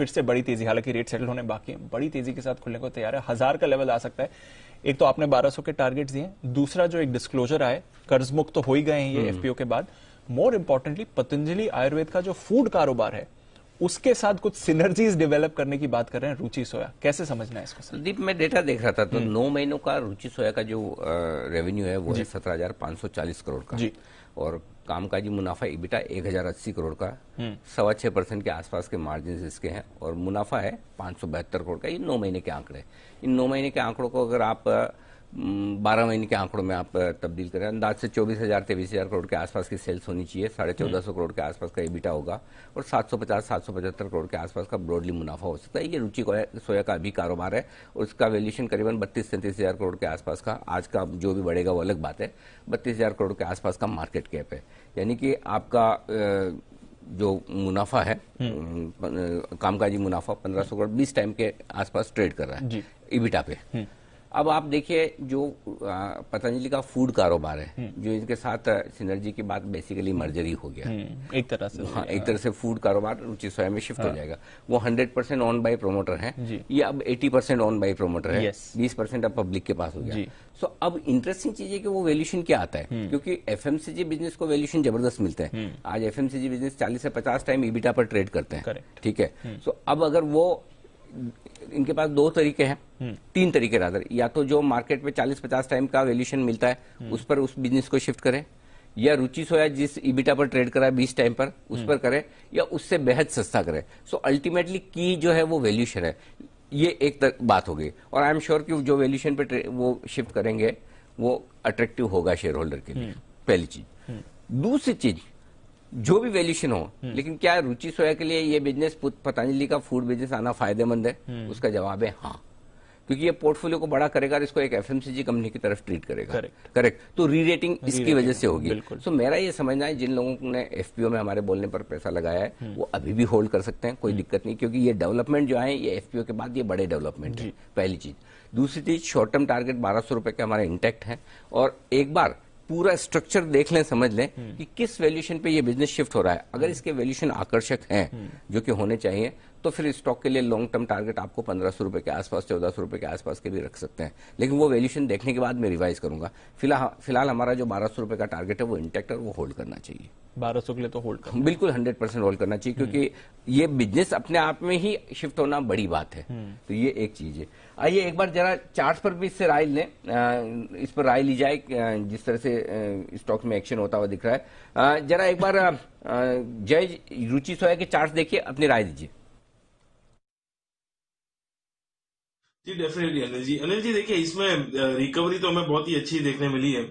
फिर से बड़ी तेजी हालांकि रेट सेटल होने बाकी है बड़ी तेजी के साथ खुलने को तैयार है हजार का लेवल आ सकता है एक तो आपने 1200 के टारगेट दिए दूसरा जो एक डिस्क्लोजर आए कर्ज मुक्त तो हो ही गए हैं ये एफपीओ हम्म। के बाद मोर इंपॉर्टेंटली पतंजलि आयुर्वेद का जो फूड कारोबार है उसके साथ कुछ सिनर्जीज डेवलप करने की बात कर रहे हैं रुचि सोया कैसे समझना है इसको संदीप मैं डेटा देख रहा था तो हम्म। नौ महीनों का रुचि सोया का जो रेवेन्यू है वो है सत्रह हजार पांच सौ चालीस करोड़ का जी और कामकाजी मुनाफा इबिटा एक हजार अस्सी करोड़ का हम्म। सवा छह परसेंट के आसपास के मार्जिन इसके हैं और मुनाफा है पांच सौ बहत्तर करोड़ का ये नौ महीने के आंकड़े इन नौ महीने के आंकड़ों को अगर आप बारह महीने के आंकड़ों में आप तब्दील करें अंदाज से चौबीस हजार तेईस हजार करोड़ के आसपास की सेल्स होनी चाहिए साढ़े हम्म। चौदह सौ करोड़ के आसपास का एबिटा होगा और सात सौ पचास सात सौ पचहत्तर करोड़ के आसपास का ब्रॉडली मुनाफा हो सकता है ये रुचि सोया का अभी कारोबार है और उसका वैल्यूशन करीबन बत्तीस सैंतीस हजार करोड़ के आसपास का आज का जो भी बढ़ेगा वो अलग बात है बत्तीस हजार करोड़ के आसपास का मार्केट कैप है यानी कि आपका जो मुनाफा है हम्म। कामकाजी मुनाफा पंद्रह सौ करोड़ बीस टाइम के आसपास ट्रेड कर रहा है इबिटा पे हम्म। अब आप देखिए जो पतंजलि का फूड कारोबार है हम्म। जो इनके साथ सिनर्जी के बाद बेसिकली मर्जरी हो हम्म, हाँ, गया एक तरह से हाँ एक तरह से फूड कारोबार रुचि सोया में शिफ्ट हाँ। हो जाएगा वो 100 परसेंट ऑन बाई प्रोमोटर है ये अब 80 परसेंट ऑन बाई प्रोमोटर है बीस परसेंट अब पब्लिक के पास हो गया सो so, अब इंटरेस्टिंग चीज है कि वो वैल्यूशन क्या आता है हम्म। क्योंकि एफ बिजनेस को वैल्यूशन जबरदस्त मिलते हैं आज एफ बिजनेस चालीस से पचास टाइम ईबीटा पर ट्रेड करते हैं ठीक है सो so, अब अगर वो इनके पास दो तरीके हैं हम्म। तीन तरीके राधर या तो जो मार्केट में 40-50 टाइम का वैल्यूशन मिलता है हम्म। उस पर उस बिजनेस को शिफ्ट करें या रुचि सोया जिस इबिटा पर ट्रेड करा है बीस टाइम पर उस पर हम्म। करें या उससे बेहद सस्ता करें सो अल्टीमेटली की जो है वो वैल्यूशन है ये एक बात हो गई और आई एम श्योर कि जो वैल्यूशन पर वो शिफ्ट करेंगे वो अट्रैक्टिव होगा शेयर होल्डर के लिए पहली चीज दूसरी चीज जो भी वैल्यूशन हो हम्म। लेकिन क्या रुचि सोया के लिए ये बिजनेस पतंजलि का फूड बिजनेस आना फायदेमंद है हम्म। उसका जवाब है हाँ क्योंकि ये पोर्टफोलियो को बड़ा करेगा और इसको एक एफएमसीजी कंपनी की तरफ ट्रीट करेगा करेक्ट तो री रेटिंग इसकी वजह से होगी सो so, मेरा ये समझना है जिन लोगों ने एफपीओ में हमारे बोलने पर पैसा लगाया है हम्म। वो अभी भी होल्ड कर सकते हैं कोई दिक्कत नहीं क्योंकि ये डेवलपमेंट जो है ये एफपीओ के बाद ये बड़े डेवलपमेंट है पहली चीज दूसरी चीज शॉर्ट टर्म टारगेट बारह सौ रुपए के हमारे इंटेक्ट है और एक बार पूरा स्ट्रक्चर देख लें समझ लें हम्म। कि किस वैल्यूशन पे ये बिजनेस शिफ्ट हो रहा है अगर हम्म। इसके वैल्यूशन आकर्षक हैं हम्म। जो कि होने चाहिए तो फिर स्टॉक के लिए लॉन्ग टर्म टारगेट आपको पंद्रह सौ रुपए के आसपास चौदह सौ रुपए के आसपास के भी रख सकते हैं लेकिन वो वैल्यूशन देखने के बाद मैं रिवाइज करूंगा फिलहाल फिलहाल हमारा जो बारह सौ रुपए का टारगेट है वो इंटेक्ट है वो होल्ड करना चाहिए बारह सौ के लिए तो होल्ड बिल्कुल हंड्रेड परसेंट होल्ड करना चाहिए क्योंकि हम्म। ये बिजनेस अपने आप में ही शिफ्ट होना बड़ी बात है हम्म। तो ये एक चीज है आइए एक बार जरा चार्ट पर भी इससे राय लें इस पर राय ली जाए जिस तरह से स्टॉक में एक्शन होता हुआ दिख रहा है जरा एक बार जय रुचि सोया के चार्ट देखिए अपनी राय दीजिए जी डेफिनेटली अनिल जी अनिल जी देखिए इसमें रिकवरी तो हमें बहुत ही अच्छी देखने मिली है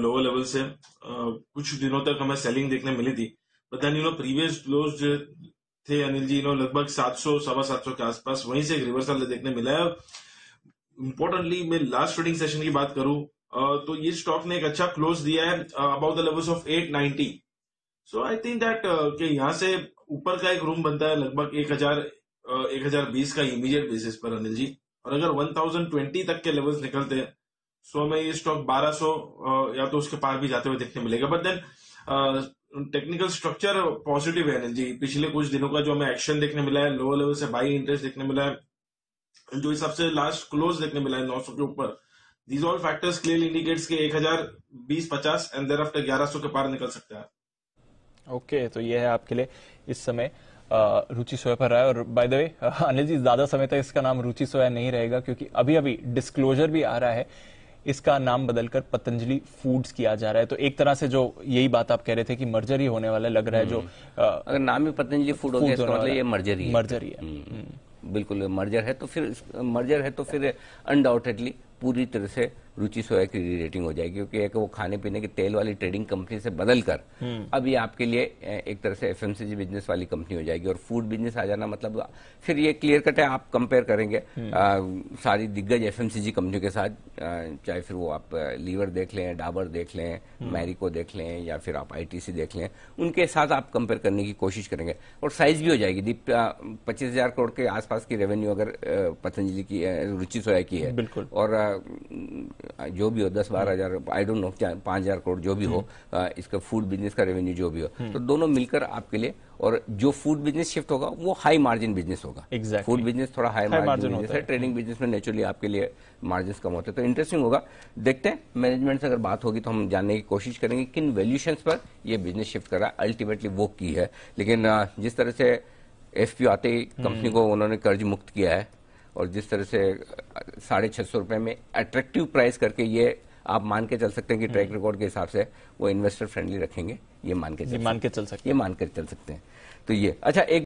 लोअर लेवल से आ, कुछ दिनों तक हमें सेलिंग देखने मिली थी but then you know previous close थे अनिल जी इन्होंने लगभग सात सौ सवा सौ के आसपास वहीं से एक रिवर्सल देखने मिला है इंपॉर्टेंटली मैं लास्ट ट्रेडिंग सेशन की बात करूं तो ये स्टॉक ने एक अच्छा क्लोज दिया है about the levels of eight ninety so I think that के यहाँ से ऊपर का एक रूम बनता है लगभग एक एक हजार हजार बीस का इमीडिएट बेसिस पर अनिल जी और अगर 1020 तक के लेवल्स निकलते हैं सो हमें ये स्टॉक 1200 या तो उसके पार भी जाते हुए देखने मिलेगा but then technical structure positive है जी पिछले कुछ दिनों का जो हमें एक्शन देखने मिला है लोअर लेवल से बाई इंटरेस्ट देखने मिला है जो हिसाब से लास्ट क्लोज देखने मिला है नौ के ऊपर these all factors clear indicates के एक हजार बीस पचास एंड देर आफ्टर ग्यारह के पार निकल सकते हैं ओके okay, तो ये है आपके लिए इस समय रुचि सोया पर रहा है और by the way Anil ji ज्यादा समय तक इसका नाम रुचि सोया नहीं रहेगा क्योंकि अभी अभी डिस्क्लोजर भी आ रहा है इसका नाम बदलकर पतंजलि फूड्स किया जा रहा है तो एक तरह से जो यही बात आप कह रहे थे कि मर्जरी होने वाला लग रहा है जो आ, हम्म। अगर नाम ही पतंजलि फूड हो गया इसका मतलब ये मर्जरी मर्जरी है, है। हम्म। हम्म। बिल्कुल मर्जर है तो फिर मर्जर है तो फिर अनडाउटेडली पूरी तरह से रुचि सोया की री रेटिंग हो जाएगी क्योंकि एक वो खाने पीने के तेल वाली ट्रेडिंग कंपनी से बदलकर हम्म। अब ये आपके लिए एक तरह से एफ बिजनेस वाली कंपनी हो जाएगी और फूड बिजनेस आ जाना मतलब फिर ये क्लियर कट है आप कंपेयर करेंगे हम्म। आ, सारी दिग्गज एफएमसीजी कंपनियों के साथ चाहे फिर वो आप लीवर देख लें डाबर देख लें हम्म। मैरिको देख लें या फिर आप आईटीसी देख लें उनके साथ आप कंपेयर करने की कोशिश करेंगे और साइज भी हो जाएगी दीप पच्चीस हजार करोड़ के आसपास की रेवेन्यू अगर पतंजलि की रुचि सोया की है और जो भी हो दस बारह हजार आई डोंट नो पांच हजार करोड़ जो भी हो इसका फूड बिजनेस का रेवेन्यू जो भी हो हम्म। तो दोनों मिलकर आपके लिए और जो फूड बिजनेस शिफ्ट होगा वो हाई मार्जिन बिजनेस होगा exactly. फूड बिजनेस थोड़ा हाई मार्जिन बिजनेस है ट्रेडिंग बिजनेस में नेचुरली आपके लिए मार्जिन कम होते हैं तो इंटरेस्टिंग होगा देखते हैं मैनेजमेंट से अगर बात होगी तो हम जानने की कोशिश करेंगे किन वैल्यूशन पर यह बिजनेस शिफ्ट कर रहा है अल्टीमेटली वो की है लेकिन जिस तरह से एफ आते ही कंपनी हम्म। को उन्होंने कर्ज मुक्त किया है और जिस तरह से साढ़े छह सौ रुपए में अट्रैक्टिव प्राइस करके ये आप मान के चल सकते हैं कि ट्रैक हम्म। रिकॉर्ड के हिसाब से वो इन्वेस्टर फ्रेंडली रखेंगे ये मान के चल मान के चल सकते ये मान के चल सकते हैं तो ये अच्छा एक